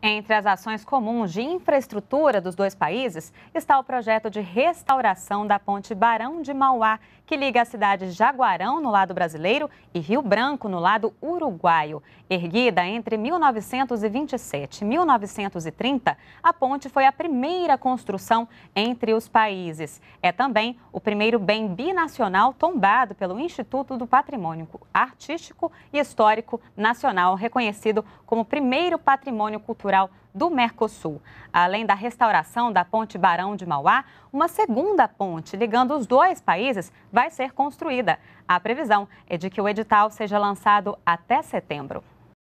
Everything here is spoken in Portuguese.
Entre as ações comuns de infraestrutura dos dois países está o projeto de restauração da ponte Barão de Mauá, que liga a cidade de Jaguarão, no lado brasileiro, e Rio Branco, no lado uruguaio. Erguida entre 1927 e 1930, a ponte foi a primeira construção entre os países. É também o primeiro bem binacional tombado pelo Instituto do Patrimônio Artístico e Histórico Nacional, reconhecido como primeiro patrimônio cultural Cultural do Mercosul. Além da restauração da Ponte Barão de Mauá, uma segunda ponte ligando os dois países vai ser construída. A previsão é de que o edital seja lançado até setembro.